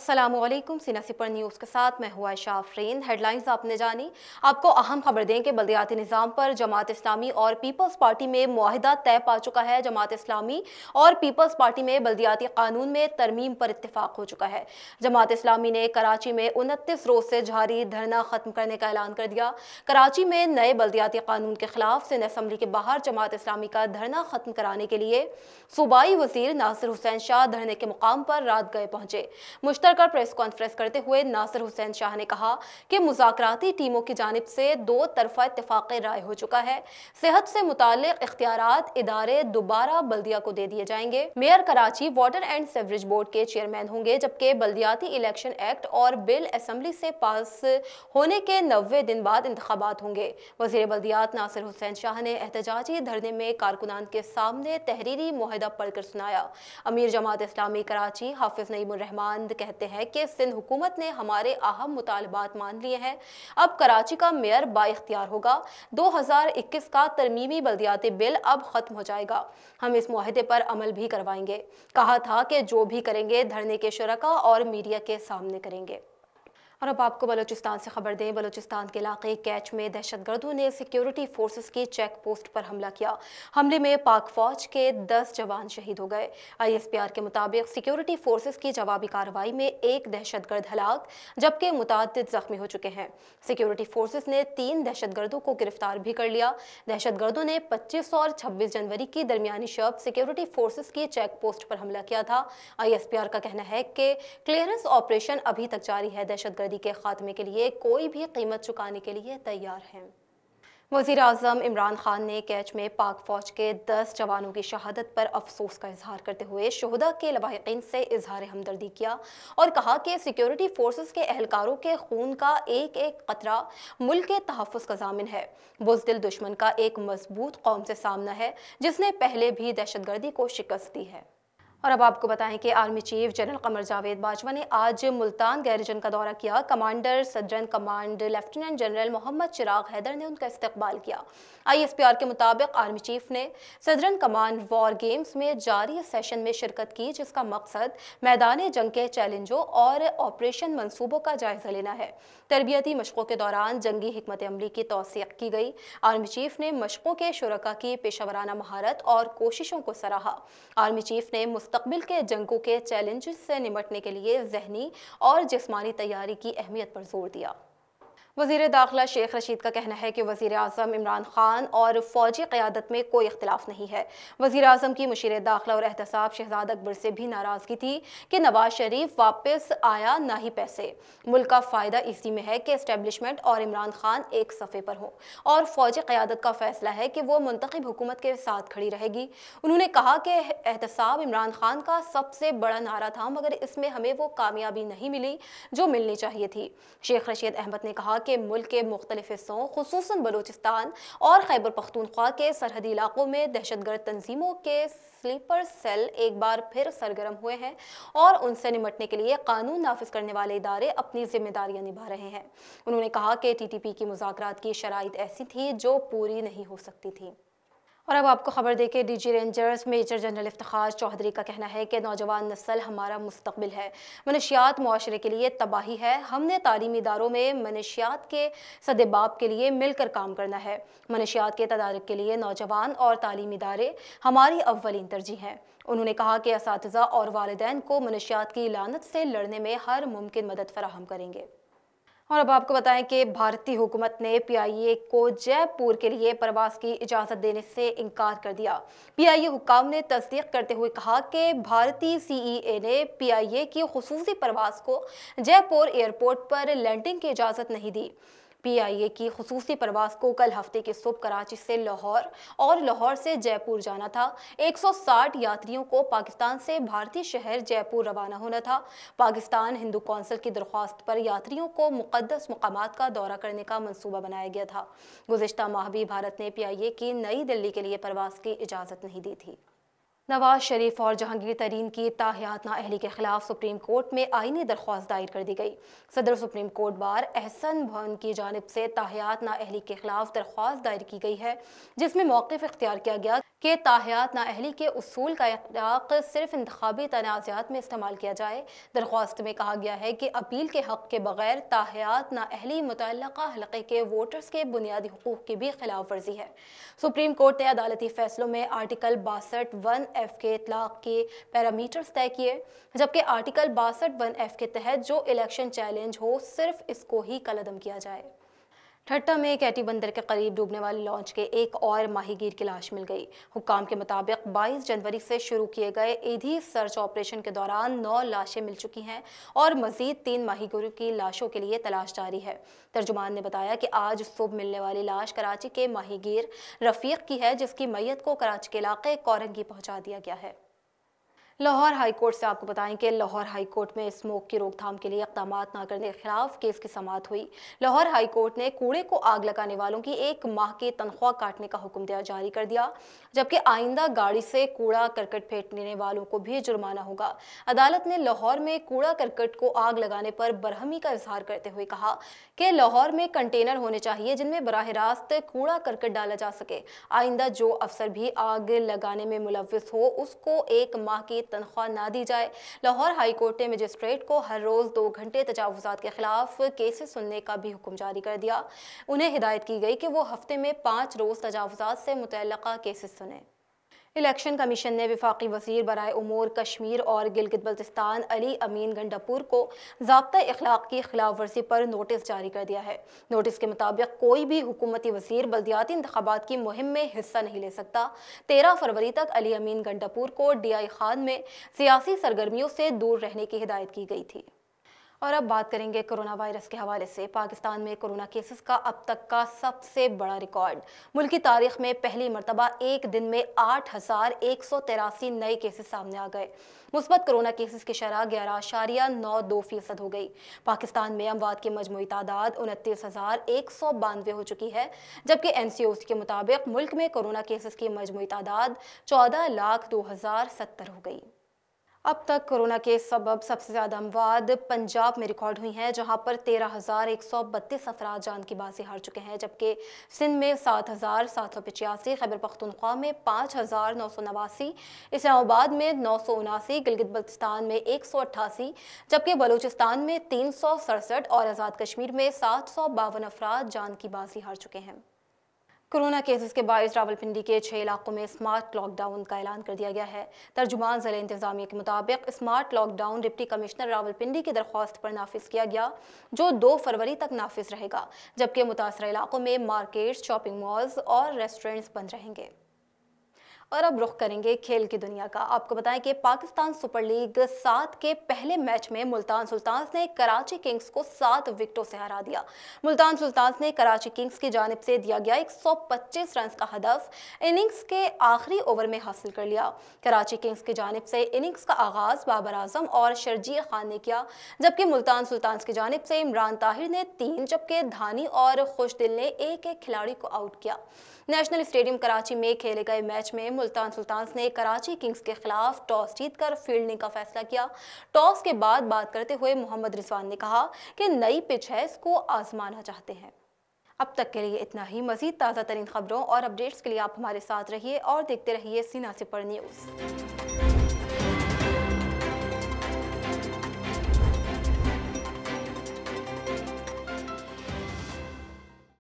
असलम सीना sipper news के साथ मैं हुआ शाह आफरीन हेडलाइंस आपने जानी आपको अहम खबर दें कि बलदियाती निज़ाम पर जमात इस्लामी और पीपल्स पार्टी में माहिदा तय पा चुका है जमात इस्लामी और पीपल्स पार्टी में बलदियाती कानून में तरमीम पर इतफाक़ हो चुका है जमात इस्लामी ने कराची में उनतीस रोज़ से जारी धरना ख़त्म करने का ऐलान कर दिया कराची में नए बलदियाती कानून के खिलाफ सिंध असम्बली के बाहर जमात इस्लामी का धरना ख़त्म कराने के लिए सूबाई वजीर नासिर हुसैन शाह धरने के मुकाम पर रात गए पहुँचे मुश्तर अवसर पर प्रेस कॉन्फ्रेंस करते हुए नासिर हुसैन शाह ने कहा कि मुजाकती टीमों की जानब से दो तरफा इतफाक़ राय हो चुका है सेहत से मुतल इख्तियार इदारे दोबारा बल्दिया को दे दिए जाएंगे mayor Karachi water and sewerage board के चेयरमैन होंगे जबकि बल्दियाती इलेक्शन एक्ट और बिल असम्बली से पास होने के नबे दिन बाद इंतबात होंगे वजीर बल्दियात नासिर हुसैन शाह ने एहतजाजी धरने में कारकुनान के सामने तहरीरी माहिदा पढ़कर सुनाया अमीर जमात इस्लामी कराची हाफिज नईमान कहते कहते हैं कि सिंध हुकूमत ने हमारे अहम मुतालबात मान लिए हैं अब कराची का मेयर बाख्तियार होगा 2021 का तरमीमी बल्दियाती बिल अब ख़त्म हो जाएगा हम इस माहदे पर अमल भी करवाएंगे कहा था कि जो भी करेंगे धरने के शुरा और मीडिया के सामने करेंगे और अब आपको बलोचिस्तान से खबर दें बलोचिस्तान के इलाके कैच में दहशत गर्दों ने सिक्योरिटी फोर्सेस की चेक पोस्ट पर हमला किया हमले में पाक फौज के दस जवान शहीद हो गए आई एस पी आर के मुताबिक सिक्योरिटी फोर्सेज की जवाबी कार्रवाई में एक दहशत गर्द हलाक जबकि मुतद जख्मी हो चुके हैं सिक्योरिटी फोर्सेज ने तीन दहशत गर्दों को गिरफ्तार भी कर लिया दहशत गर्दों ने पच्चीस और छब्बीस जनवरी की दरमियानी शब सिक्योरिटी फोर्सेज की चेक पोस्ट पर हमला किया था आई एस पी आर का कहना है कि क्लियरेंस ऑपरेशन अभी तक जारी है दहशत गर्द बरबरी के खात्मे के लिए कोई भी कीमत चुकाने के लिए तैयार हैं वजीर अजम इमरान खान ने कैच में पाक फौज के दस जवानों की शहादत पर अफसोस का इजहार करते हुए शहदा के लवाकिन से इजहार हमदर्दी किया और कहा कि सिक्योरिटी फोर्सेस के एहलकारों के खून का एक एक कतरा मुल्क के तहफ़ का जामिन है बुजदिल दुश्मन का एक मजबूत कौम से सामना है जिसने पहले भी दहशत गर्दी को शिकस्त दी है और अब आपको बताएं कि army chief general Qamar Javed Bajwa ने आज मुल्तान गैरजन का दौरा किया commander southern command lieutenant general Mohammad Chiragh Haider ने उनका इस्तकबाल किया आईएसपीआर के मुताबिक आर्मी चीफ ने सदरन कमांड वॉर गेम्स में जारी सेशन में शिरकत की जिसका मकसद मैदान जंग के चैलेंजों और ऑपरेशन मनसूबों का जायजा लेना है तरबियती मशक़ों के दौरान जंगी हमत अमली की तोसीक की गई आर्मी चीफ ने मशक़ों के शुरा की पेशावराना महारत और कोशिशों को सराहा आर्मी चीफ ने मुस्तबिल के जंगों के चैलेंज से निपटने के लिए जहनी और जिसमानी तैयारी की अहमियत पर जोर दिया वजीर दाखिला शेख रशीद का कहना है कि वजीर अजम इमरान खान और फौजी क्यादत में कोई इख्तलाफ नहीं है वजीर अजम की मुशीर दाखिला और एहतसाब शहजाद अकबर से भी नाराज़गी थी कि नवाज शरीफ वापस आया ना ही पैसे मुल्क का फ़ायदा इसी में है कि इस्टेबलिशमेंट और इमरान खान एक सफ़े पर हों और फौजी क्यादत का फैसला है कि वो मंतखब हुकूमत के साथ खड़ी रहेगी उन्होंने कहा कि एहतसाब इमरान खान का सबसे बड़ा नारा था मगर इसमें हमें वो कामयाबी नहीं मिली जो मिलनी चाहिए थी शेख रशीद अहमद ने कहा कि के मुल्क के मुख्तलिफ हिस्सों खसूस बलूचिस्तान और खैबर पख्तूनख्वा के सरहदी इलाकों में दहशत गर्द तंजीमों के स्लीपर सेल एक बार फिर सरगर्म हुए हैं और उनसे निमटने के लिए कानून नाफिज करने वाले इदारे अपनी जिम्मेदारियां निभा रहे हैं उन्होंने कहा कि टी टी पी की मुजाकर की शराइ ऐसी थी जो पूरी नहीं हो सकती थी और अब आपको खबर दे के DG rangers major general Iftikhar Chaudhry का कहना है कि नौजवान नस्ल हमारा मुस्तबिल है मनशियात माशरे के लिए तबाही है हमने तालीमी इदारों में मनशियात के सदबाब के लिए मिलकर काम करना है मनशियात के तदारक के लिए नौजवान और तालीमी इदारे हमारी अव्वलिन तरजीह हैं उन्होंने कहा कि इस और वालदे को मनशियात की लानत से लड़ने में हर मुमकिन मदद फराहम करेंगे और अब आपको बताएं कि भारतीय हुकूमत ने पीआईए को जयपुर के लिए प्रवास की इजाज़त देने से इनकार कर दिया पीआईए हुकाम ने तस्दीक करते हुए कहा कि भारतीय सीईए e ने पीआईए की खसूसी प्रवास को जयपुर एयरपोर्ट पर लैंडिंग की इजाज़त नहीं दी पी आई ए की खसूसी प्रवास को कल हफ्ते के सुबह कराची से लाहौर और लाहौर से जयपुर जाना था 160 यात्रियों को पाकिस्तान से भारतीय शहर जयपुर रवाना होना था पाकिस्तान हिंदू कौंसिल की दरख्वास्त पर यात्रियों को मुकदस मकाम का दौरा करने का मनसूबा बनाया गया था गुजशत माह भी भारत ने पी आई ए की नई दिल्ली के लिए प्रवास की इजाज़त नहीं दी थी नवाज शरीफ और जहांगीर तरीन की ना अहली के खिलाफ सुप्रीम कोर्ट में आईनी दरख्वास्त दायर कर दी गई सदर सुप्रीम कोर्ट बार एहसन भवन की जानब से ना अहली के खिलाफ दरख्वास्त दायर की गई है जिसमें मौकफ़ इख्तियार किया गया कि ना अहली के उसूल का अख्लाक सिर्फ इंतबी तनाज़ात में इस्तेमाल किया जाए दरख्वास्त में कहा गया है कि अपील के हक़ के बगैर ताहयात अहली मुतल हलक़े के वोटर्स के बुनियादी हकूक़ की भी खिलाफ वर्जी है सुप्रीम कोर्ट ने अदालती फ़ैसलों में आर्टिकल बासठ वन एफ के इतलाक के पैरामीटर्स तय किए जबकि आर्टिकल बासठ वन एफ के तहत जो इलेक्शन चैलेंज हो सिर्फ इसको ही कलदम किया जाए ठट्टा में कैटी बंदर के करीब डूबने वाले लॉन्च के एक और माहीगीर की लाश मिल गई हुकाम के मुताबिक 22 जनवरी से शुरू किए गए ईधी सर्च ऑपरेशन के दौरान नौ लाशें मिल चुकी हैं और मजीद तीन माहीगीरों की लाशों के लिए तलाश जारी है तर्जुमान ने बताया कि आज सुबह मिलने वाली लाश कराची के माहीगीर रफीक की है जिसकी मैयत को कराची के इलाके कोरंगी पहुँचा दिया गया है लाहौर हाई कोर्ट से आपको बताएं कि लाहौर हाई कोर्ट में स्मोक की रोकथाम के लिए इकदाम ना करने के खिलाफ केस की समाप्त हुई लाहौर हाई कोर्ट ने कूड़े को आग लगाने वालों की एक माह की तनख्वाह काटने का हुक्म दिया जारी कर दिया जबकि आइंदा गाड़ी से कूड़ा करकट फेंटने वालों को भी जुर्माना होगा अदालत ने लाहौर में कूड़ा करकट को आग लगाने पर बरहमी का इजहार करते हुए कहा कि लाहौर में कंटेनर होने चाहिए जिनमें बरह रास्त कूड़ा करकट डाला जा सके आइंदा जो अफसर भी आग लगाने में मुलविस हो उसको एक माह की तनख्वाह ना दी जाए लाहौर हाई कोर्ट ने मजिस्ट्रेट को हर रोज़ दो घंटे तजावजात के खिलाफ केसेस सुनने का भी हुक्म जारी कर दिया उन्हें हिदायत की गई कि वो हफ्ते में पाँच रोज़ तजावजात से मुतल केसेस सुने इलेक्शन कमीशन ने विफाकी वजीर बरए उमूर कश्मीर और गिलगित बल्तिस्तान अली अमीन गंडापुर को जबता अखलाक की खिलाफ वर्जी पर नोटिस जारी कर दिया है नोटिस के मुताबिक कोई भी हुकूमती वजीर बल्दियाती इंतबात की मुहिम में हिस्सा नहीं ले सकता तेरह फरवरी तक अली अमीन गंडापुर को डी आई खान में सियासी सरगर्मियों से दूर रहने की हिदायत की गई थी और अब बात करेंगे कोरोना वायरस के हवाले से पाकिस्तान में कोरोना केसेस का अब तक का सबसे बड़ा रिकॉर्ड मुल्क की तारीख में पहली मरतबा एक दिन में आठ हज़ार एक सौ तिरासी नए केसेस सामने आ गए मुस्बत कोरोना केसेस की शरह ग्यारह आशारिया नौ दो फीसद हो गई पाकिस्तान में अमवाद की मजमू तादाद उनतीस हज़ार एक सौ बानवे हो चुकी है जबकि एन सी सी के मुताबिक मुल्क में कोरोना केसेस की मजमू तादाद चौदह लाख दो हज़ार सत्तर हो गई अब तक कोरोना के सबब सबसे ज़्यादा अमवाद पंजाब में रिकॉर्ड हुई हैं जहां पर तेरह हज़ार एक सौ बत्तीस अफराज जान की बाजी हार चुके हैं जबकि सिंध में सात हज़ार सात सौ पचासी खैबर पख्तनख्वा में पाँच हज़ार नौ सौ नवासी इस्लामाबाद में नौ सौ उनासी गिलगित बल्तिस्तान में एक सौ अट्ठासी जबकि बलूचिस्तान में तीन सौ सड़सठ और आज़ाद कश्मीर में सात सौ बावन अफराद जान की बाजी हार चुके हैं कोरोना केसेस के बायस रावलपिंडी के छः इलाकों में स्मार्ट लॉकडाउन का ऐलान कर दिया गया है तर्जुमान ज़िले इंतजामिया के मुताबिक smart lockdown deputy commissioner Rawalpindi की दरख्वास्त पर नाफिज किया गया जो दो फरवरी तक नाफिज रहेगा जबकि मुतासर इलाकों में मार्केट्स शॉपिंग मॉल्स और रेस्टोरेंट्स बंद रहेंगे और अब रुख करेंगे खेल की दुनिया का आपको बताएं कि पाकिस्तान सुपर लीग सात के पहले मैच में मुल्तान सुल्तान ने कराची किंग्स को सात विकेटों से हरा दिया मुल्तान सुल्तान ने कराची किंग्स की जानब से दिया गया एक रन का हदफ इनिंग्स के आखिरी ओवर में हासिल कर लिया कराची किंग्स की जानब से इनिंग्स का आगाज बाबर आजम और शर्जील खान ने किया जबकि मुल्तान सुल्तान की जानब से इमरान ताहिर ने तीन जबकि धानी और खुशदिल ने एक एक खिलाड़ी को आउट किया नेशनल स्टेडियम कराची में खेले गए मैच में मुल्तान सुल्तान्स ने कराची किंग्स के खिलाफ टॉस जीतकर फील्डिंग का फैसला किया टॉस के बाद बात करते हुए मोहम्मद रिजवान ने कहा कि नई पिच है इसको आजमाना चाहते हैं अब तक के लिए इतना ही मजीद ताज़ा तरीन खबरों और अपडेट्स के लिए आप हमारे साथ रहिए और देखते रहिए सीना सिपर न्यूज़